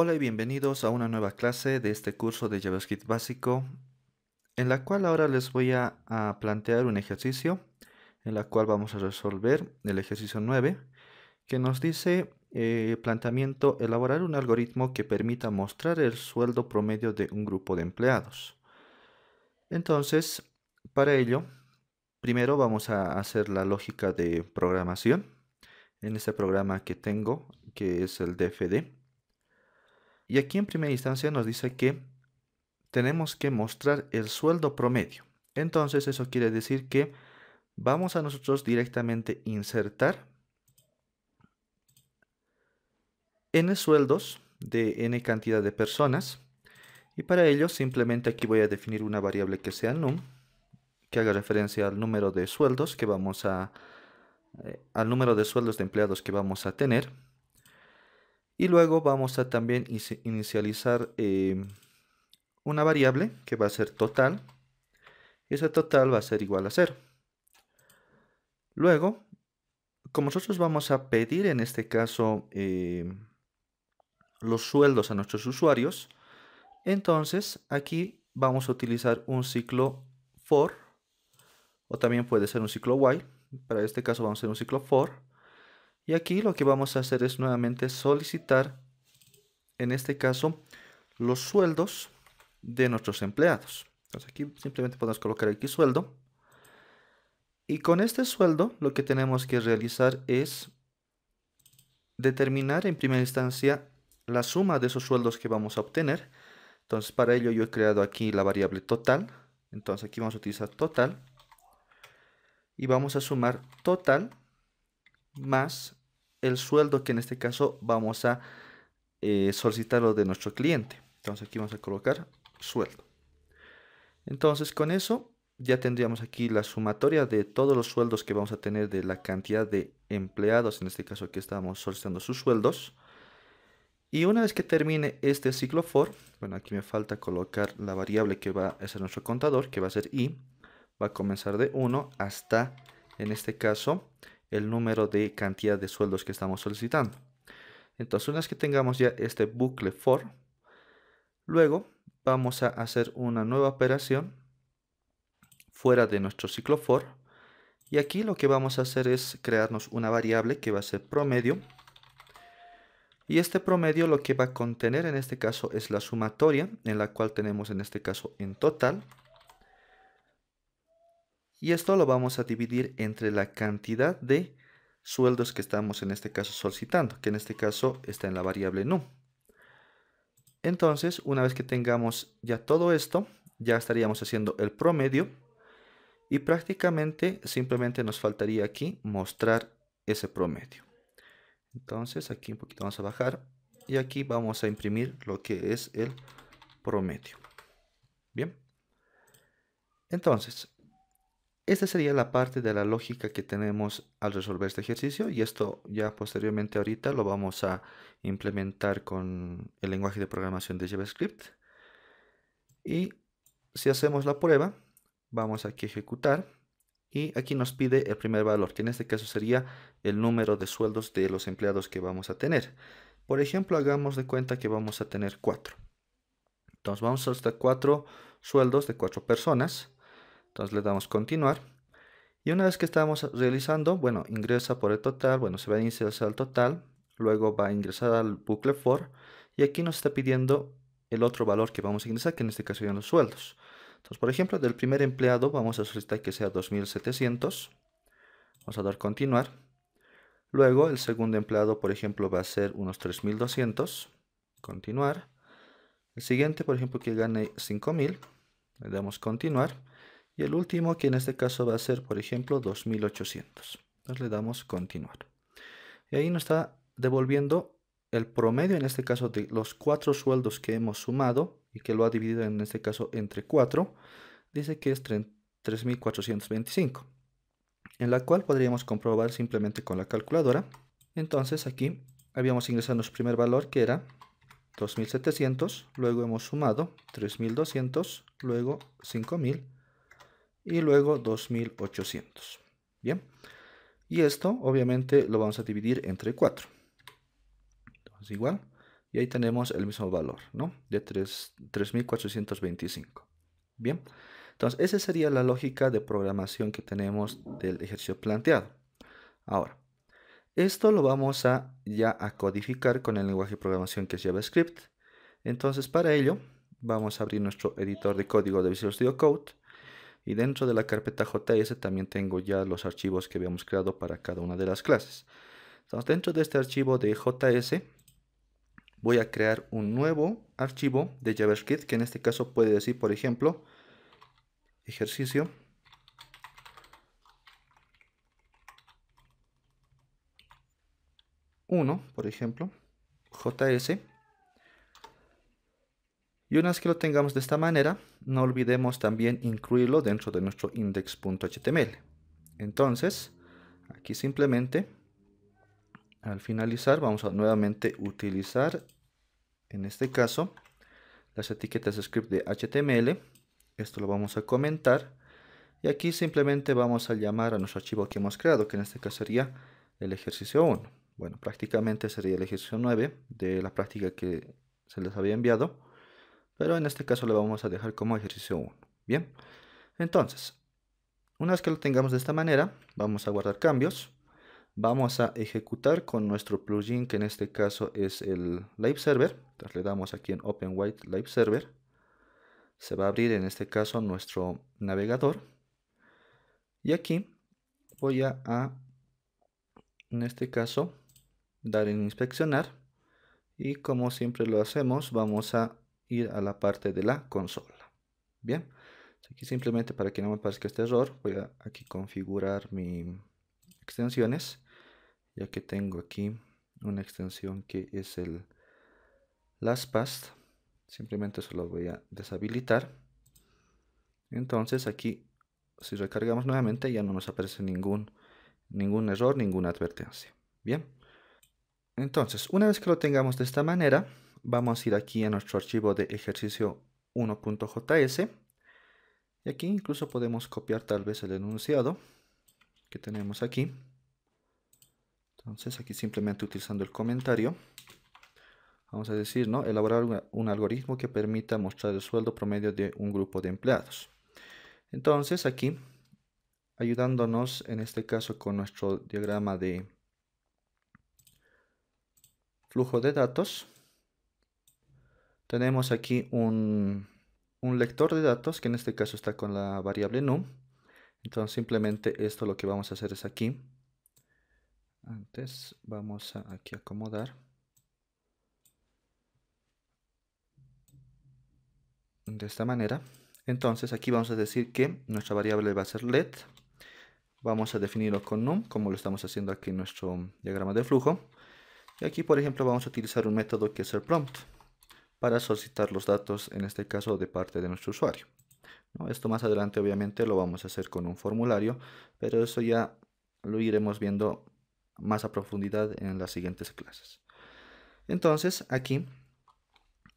Hola y bienvenidos a una nueva clase de este curso de JavaScript básico, en la cual ahora les voy a, plantear un ejercicio, en la cual vamos a resolver el ejercicio 9, que nos dice eh, planteamiento elaborar un algoritmo que permita mostrar el sueldo promedio de un grupo de empleados. Entonces, para ello, primero vamos a hacer la lógica de programación en este programa que tengo, que es el DFD y aquí en primera instancia nos dice que tenemos que mostrar el sueldo promedio. Entonces eso quiere decir que vamos a nosotros directamente insertar n sueldos de n cantidad de personas. Y para ello simplemente aquí voy a definir una variable que sea num, que haga referencia al número de sueldos que vamos a, eh, al número de sueldos de empleados que vamos a tener. Y luego vamos a también inicializar em, una variable que va a ser total. Y ese total va a ser igual a 0. Luego, como nosotros vamos a pedir en este caso em, los sueldos a nuestros usuarios, entonces aquí vamos a utilizar un ciclo for o también puede ser un ciclo while. Para este caso vamos a hacer un ciclo for y aquí lo que vamos a hacer es nuevamente solicitar, en este caso, los sueldos de nuestros empleados. Entonces aquí simplemente podemos colocar aquí sueldo. Y con este sueldo lo que tenemos que realizar es determinar en primera instancia la suma de esos sueldos que vamos a obtener. Entonces para ello yo he creado aquí la variable total. Entonces aquí vamos a utilizar total. Y vamos a sumar total más el sueldo que en este caso vamos a eh, solicitarlo de nuestro cliente. Entonces aquí vamos a colocar sueldo. Entonces con eso ya tendríamos aquí la sumatoria de todos los sueldos que vamos a tener de la cantidad de empleados, en este caso que estamos solicitando sus sueldos. Y una vez que termine este ciclo for, bueno, aquí me falta colocar la variable que va a ser nuestro contador, que va a ser i, va a comenzar de 1 hasta, en este caso, el número de cantidad de sueldos que estamos solicitando. Entonces, una vez que tengamos ya este bucle for, luego vamos a hacer una nueva operación fuera de nuestro ciclo for. Y aquí lo que vamos a hacer es crearnos una variable que va a ser promedio. Y este promedio lo que va a contener en este caso es la sumatoria, en la cual tenemos en este caso en total y esto lo vamos a dividir entre la cantidad de sueldos que estamos en este caso solicitando, que en este caso está en la variable num. Entonces, una vez que tengamos ya todo esto, ya estaríamos haciendo el promedio y prácticamente simplemente nos faltaría aquí mostrar ese promedio. Entonces, aquí un poquito vamos a bajar y aquí vamos a imprimir lo que es el promedio. Bien. Entonces, esta sería la parte de la lógica que tenemos al resolver este ejercicio y esto ya posteriormente ahorita lo vamos a implementar con el lenguaje de programación de JavaScript. Y si hacemos la prueba, vamos aquí a ejecutar y aquí nos pide el primer valor, que en este caso sería el número de sueldos de los empleados que vamos a tener. Por ejemplo, hagamos de cuenta que vamos a tener cuatro. Entonces vamos a hasta cuatro sueldos de cuatro personas entonces le damos continuar. Y una vez que estamos realizando, bueno, ingresa por el total, bueno, se va a iniciar al total, luego va a ingresar al bucle for y aquí nos está pidiendo el otro valor que vamos a ingresar, que en este caso serían los sueldos. Entonces, por ejemplo, del primer empleado vamos a solicitar que sea 2700. Vamos a dar continuar. Luego, el segundo empleado, por ejemplo, va a ser unos 3200. Continuar. El siguiente, por ejemplo, que gane 5000. Le damos continuar. Y el último, que en este caso va a ser, por ejemplo, 2800. Entonces le damos continuar. Y ahí nos está devolviendo el promedio, en este caso, de los cuatro sueldos que hemos sumado y que lo ha dividido, en este caso, entre cuatro, dice que es 3425, en la cual podríamos comprobar simplemente con la calculadora. Entonces aquí habíamos ingresado nuestro primer valor que era 2700, luego hemos sumado 3200, luego 5000 y luego 2800. Bien, y esto obviamente lo vamos a dividir entre 4. Entonces igual, y ahí tenemos el mismo valor, ¿no? De 3425. Bien, entonces esa sería la lógica de programación que tenemos del ejercicio planteado. Ahora, esto lo vamos a ya a codificar con el lenguaje de programación que es JavaScript. Entonces para ello, vamos a abrir nuestro editor de código de Visual Studio Code y dentro de la carpeta JS también tengo ya los archivos que habíamos creado para cada una de las clases. dentro de este archivo de JS voy a crear un nuevo archivo de JavaScript que en este caso puede decir, por ejemplo, ejercicio 1, por ejemplo, JS y una vez que lo tengamos de esta manera, no olvidemos también incluirlo dentro de nuestro index.html. Entonces, aquí simplemente, al finalizar, vamos a nuevamente utilizar, en este caso, las etiquetas script de HTML. Esto lo vamos a comentar. Y aquí simplemente vamos a llamar a nuestro archivo que hemos creado, que en este caso sería el ejercicio 1. Bueno, prácticamente sería el ejercicio 9 de la práctica que se les había enviado pero en este caso lo vamos a dejar como ejercicio 1. Bien, entonces, una vez que lo tengamos de esta manera, vamos a guardar cambios. Vamos a ejecutar con nuestro plugin, que en este caso es el Live Server. Entonces le damos aquí en Open White Live Server. Se va a abrir en este caso nuestro navegador. Y aquí voy a en este caso, dar en inspeccionar. Y como siempre lo hacemos, vamos a ir a la parte de la consola. Bien, aquí simplemente para que no me aparezca este error, voy a aquí configurar mi... extensiones, ya que tengo aquí una extensión que es el LastPass. Simplemente se lo voy a deshabilitar. Entonces aquí, si recargamos nuevamente, ya no nos aparece ningún, ningún error, ninguna advertencia. Bien. Entonces, una vez que lo tengamos de esta manera, vamos a ir aquí a nuestro archivo de ejercicio 1.js. Y aquí incluso podemos copiar tal vez el enunciado que tenemos aquí. Entonces aquí simplemente utilizando el comentario, vamos a decir, ¿no? Elaborar un, algoritmo que permita mostrar el sueldo promedio de un grupo de empleados. Entonces aquí, ayudándonos en este caso con nuestro diagrama de flujo de datos, tenemos aquí un, lector de datos que en este caso está con la variable num. Entonces simplemente esto lo que vamos a hacer es aquí. Antes vamos a acomodar. De esta manera. Entonces aquí vamos a decir que nuestra variable va a ser let. Vamos a definirlo con num, como lo estamos haciendo aquí en nuestro diagrama de flujo. Y aquí, por ejemplo, vamos a utilizar un método que es el prompt para solicitar los datos, en este caso de parte de nuestro usuario. Esto más adelante obviamente lo vamos a hacer con un formulario, pero eso ya lo iremos viendo más a profundidad en las siguientes clases. Entonces aquí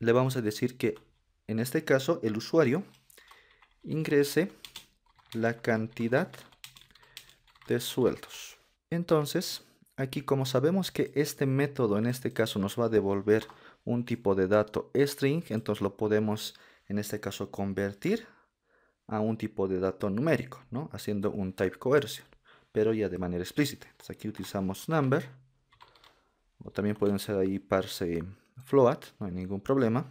le vamos a decir que en este caso el usuario ingrese la cantidad de sueldos. Entonces, aquí como sabemos que este método en este caso nos va a devolver un tipo de dato string, entonces lo podemos en este caso convertir a un tipo de dato numérico, haciendo un type coercion, pero ya de manera explícita. Entonces aquí utilizamos number, o también pueden ser ahí parse float, no hay ningún problema.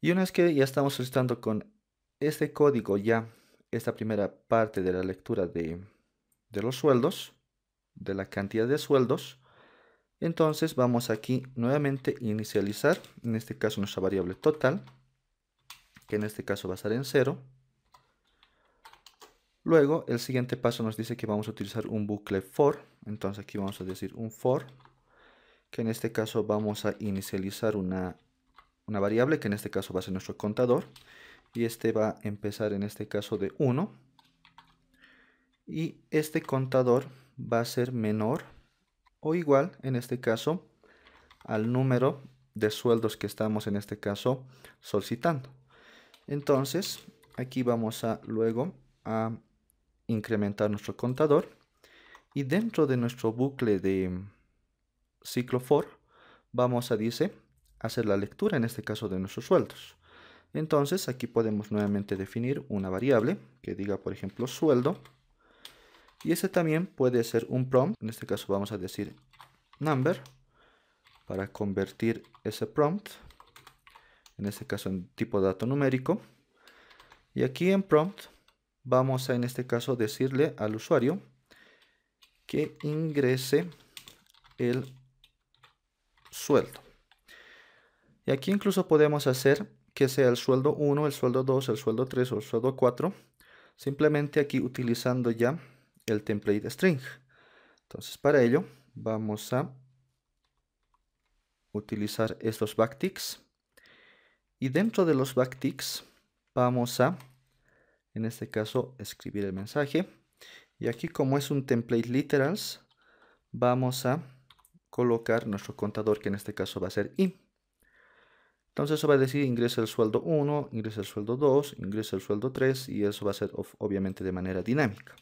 Y una vez que ya estamos solicitando con este código ya esta primera parte de la lectura de los sueldos, de la cantidad de sueldos, entonces vamos aquí nuevamente a inicializar, en este caso nuestra variable total, que en este caso va a estar en 0. Luego el siguiente paso nos dice que vamos a utilizar un bucle for, entonces aquí vamos a decir un for, que en este caso vamos a inicializar una, una variable, que en este caso va a ser nuestro contador, y este va a empezar en este caso de 1, y este contador va a ser menor o igual en este caso al número de sueldos que estamos en este caso solicitando. Entonces, aquí vamos a luego a incrementar nuestro contador y dentro de nuestro bucle de ciclo for vamos a dice hacer la lectura en este caso de nuestros sueldos. Entonces, aquí podemos nuevamente definir una variable que diga, por ejemplo, sueldo y ese también puede ser un prompt, en este caso vamos a decir number, para convertir ese prompt, en este caso en tipo de dato numérico. Y aquí en prompt vamos a en este caso decirle al usuario que ingrese el sueldo. Y aquí incluso podemos hacer que sea el sueldo 1, el sueldo 2, el sueldo 3 o el sueldo 4. Simplemente aquí utilizando ya el template string. Entonces para ello vamos a utilizar estos backticks y dentro de los backticks vamos a, en este caso, escribir el mensaje. Y aquí como es un template literals, vamos a colocar nuestro contador que en este caso va a ser i. Entonces eso va a decir ingresa el sueldo 1, ingresa el sueldo 2, ingresa el sueldo 3 y eso va a ser obviamente de manera dinámica.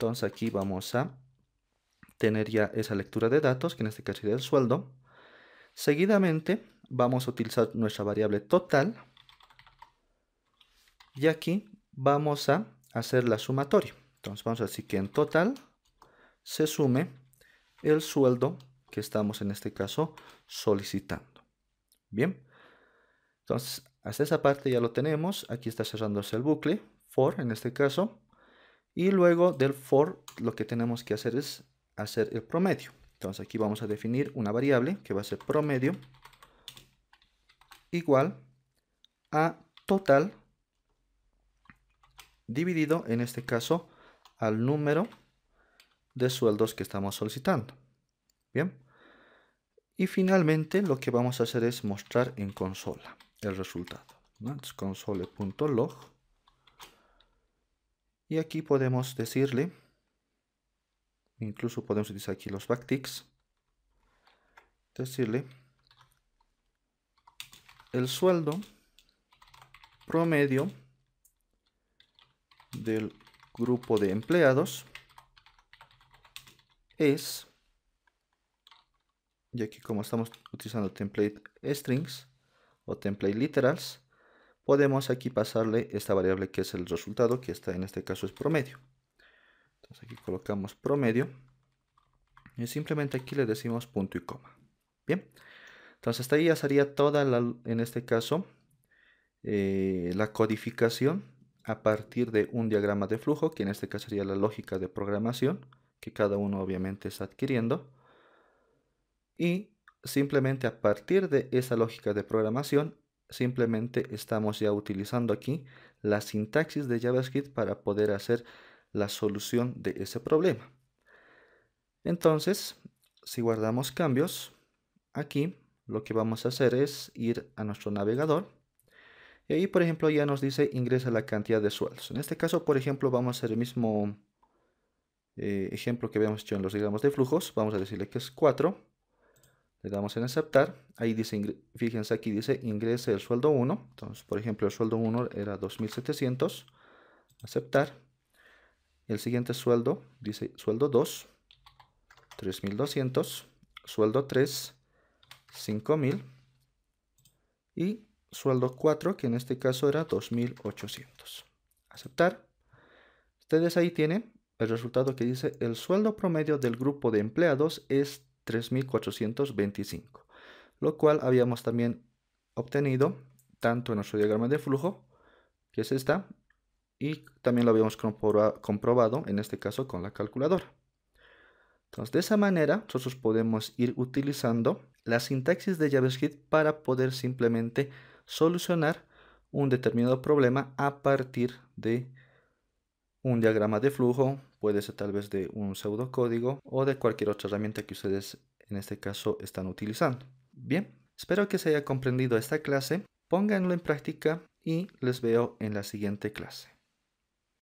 Entonces aquí vamos a tener ya esa lectura de datos, que en este caso sería el sueldo. Seguidamente vamos a utilizar nuestra variable total y aquí vamos a hacer la sumatoria. Entonces vamos a decir que en total se sume el sueldo que estamos en este caso solicitando. Bien, entonces hasta esa parte ya lo tenemos. Aquí está cerrándose el bucle for en este caso. Y luego del for lo que tenemos que hacer es hacer el promedio. Entonces aquí vamos a definir una variable que va a ser promedio igual a total dividido en este caso al número de sueldos que estamos solicitando. Bien. Y finalmente lo que vamos a hacer es mostrar en consola el resultado. console.log y aquí podemos decirle, incluso podemos utilizar aquí los backticks, decirle el sueldo promedio del grupo de empleados es, y aquí como estamos utilizando template strings o template literals, podemos aquí pasarle esta variable que es el resultado, que está en este caso es promedio. Entonces aquí colocamos promedio y simplemente aquí le decimos punto y coma. Bien, entonces hasta ahí ya sería toda en este caso, eh, la codificación a partir de un diagrama de flujo, que en este caso sería la lógica de programación, que cada uno obviamente está adquiriendo. Y simplemente a partir de esa lógica de programación simplemente estamos ya utilizando aquí la sintaxis de JavaScript para poder hacer la solución de ese problema. Entonces, si guardamos cambios, aquí lo que vamos a hacer es ir a nuestro navegador. Y ahí, por ejemplo, ya nos dice ingresa la cantidad de sueldos. En este caso, por ejemplo, vamos a hacer el mismo eh, ejemplo que habíamos hecho en los diagramas de flujos. Vamos a decirle que es 4. Le damos en aceptar. Ahí dice, fíjense aquí dice ingrese el sueldo 1. Entonces, por ejemplo, el sueldo 1 era 2700. Aceptar. El siguiente sueldo dice sueldo 2, 3200. Sueldo 3, 5000. Y sueldo 4, que en este caso era 2800. Aceptar. Ustedes ahí tienen el resultado que dice el sueldo promedio del grupo de empleados es 3425, lo cual habíamos también obtenido tanto en nuestro diagrama de flujo, que es esta, y también lo habíamos comprobado, en este caso, con la calculadora. Entonces, de esa manera, nosotros podemos ir utilizando la sintaxis de JavaScript para poder simplemente solucionar un determinado problema a partir de un diagrama de flujo, puede ser tal vez de un pseudocódigo o de cualquier otra herramienta que ustedes en este caso están utilizando. Bien, espero que se haya comprendido esta clase, pónganlo en práctica y les veo en la siguiente clase.